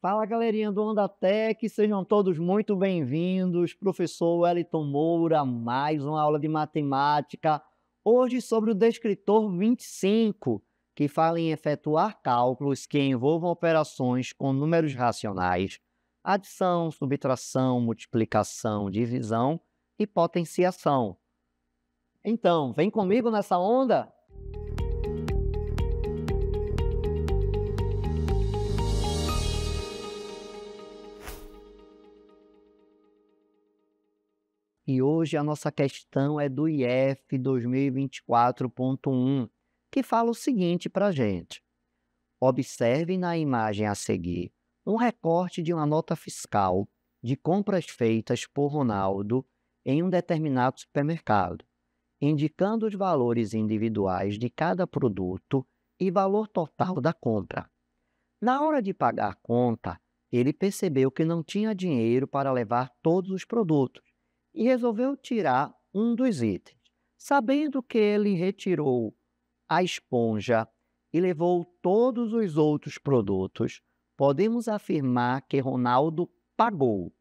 Fala galerinha do Andatec, sejam todos muito bem-vindos. Professor Wellington Moura, mais uma aula de matemática. Hoje sobre o descritor 25, que fala em efetuar cálculos que envolvam operações com números racionais, adição, subtração, multiplicação, divisão e potenciação. Então, vem comigo nessa onda? E hoje a nossa questão é do IF 2024.1, que fala o seguinte para a gente. Observe na imagem a seguir um recorte de uma nota fiscal de compras feitas por Ronaldo em um determinado supermercado, indicando os valores individuais de cada produto e valor total da compra. Na hora de pagar a conta, ele percebeu que não tinha dinheiro para levar todos os produtos e resolveu tirar um dos itens. Sabendo que ele retirou a esponja e levou todos os outros produtos, podemos afirmar que Ronaldo pagou.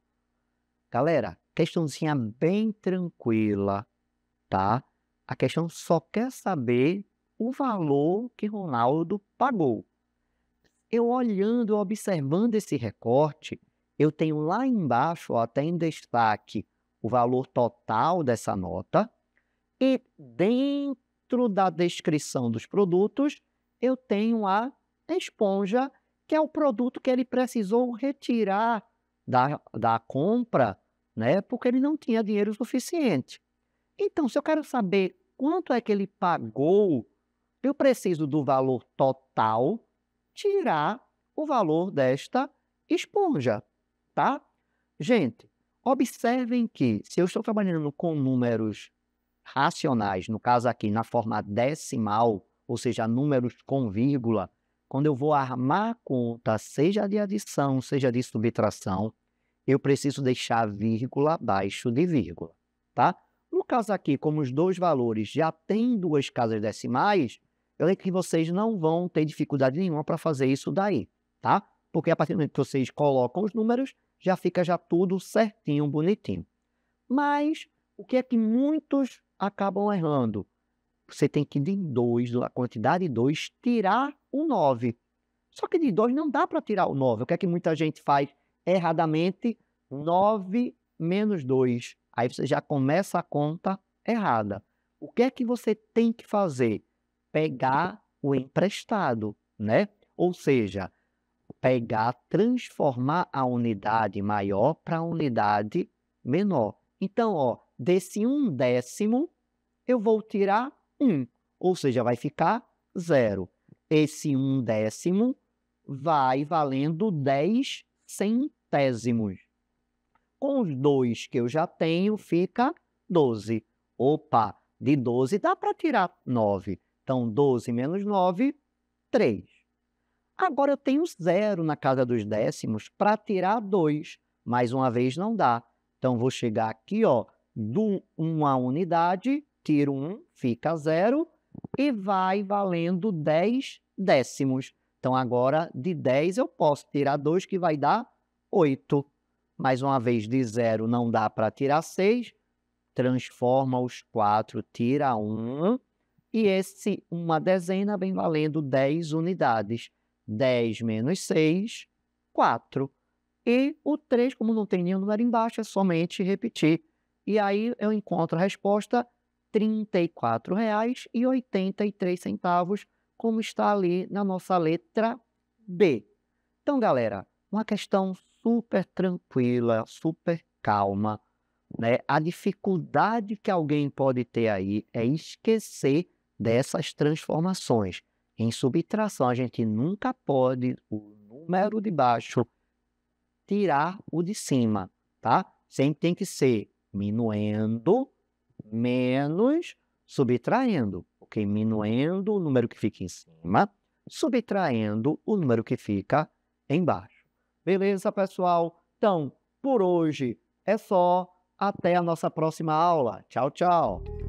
Galera, questãozinha bem tranquila, tá? A questão só quer saber o valor que Ronaldo pagou. Eu olhando, observando esse recorte, eu tenho lá embaixo, ó, até em destaque, o valor total dessa nota e dentro da descrição dos produtos eu tenho a esponja, que é o produto que ele precisou retirar da, da compra, né? Porque ele não tinha dinheiro suficiente. Então, se eu quero saber quanto é que ele pagou, eu preciso do valor total tirar o valor desta esponja, tá? Gente, Observem que, se eu estou trabalhando com números racionais, no caso aqui na forma decimal, ou seja, números com vírgula, quando eu vou armar a conta, seja de adição, seja de subtração, eu preciso deixar vírgula abaixo de vírgula, tá? No caso aqui, como os dois valores já têm duas casas decimais, eu leio é que vocês não vão ter dificuldade nenhuma para fazer isso daí, tá? porque a partir do momento que vocês colocam os números, já fica já tudo certinho, bonitinho. Mas o que é que muitos acabam errando? Você tem que de 2, a quantidade 2, tirar o 9. Só que de 2 não dá para tirar o 9. O que é que muita gente faz erradamente? 9 menos 2. Aí você já começa a conta errada. O que é que você tem que fazer? Pegar o emprestado, né? Ou seja, pegar, transformar a unidade maior para a unidade menor. Então, ó, desse um décimo, eu vou tirar um, ou seja, vai ficar zero. Esse um décimo vai valendo 10 centésimos. Com os dois que eu já tenho, fica 12. Opa, de 12 dá para tirar 9. Então, 12 menos 9, 3. Agora eu tenho zero na casa dos décimos para tirar dois. Mais uma vez não dá. Então vou chegar aqui, ó, do 1 à unidade, tiro 1, fica zero e vai valendo 10 décimos. Então agora de 10 eu posso tirar 2 que vai dar 8. Mais uma vez de zero não dá para tirar 6, transforma os 4, tira 1 e esse uma dezena vem valendo 10 unidades. 10 menos 6, 4. E o 3, como não tem nenhum número embaixo, é somente repetir. E aí eu encontro a resposta R$ 34,83, como está ali na nossa letra B. Então, galera, uma questão super tranquila, super calma. Né? A dificuldade que alguém pode ter aí é esquecer dessas transformações. Em subtração, a gente nunca pode o número de baixo tirar o de cima, tá? Sempre tem que ser minuendo menos subtraindo, ok? Minuendo o número que fica em cima, subtraindo o número que fica embaixo. Beleza, pessoal? Então, por hoje é só. Até a nossa próxima aula. Tchau, tchau.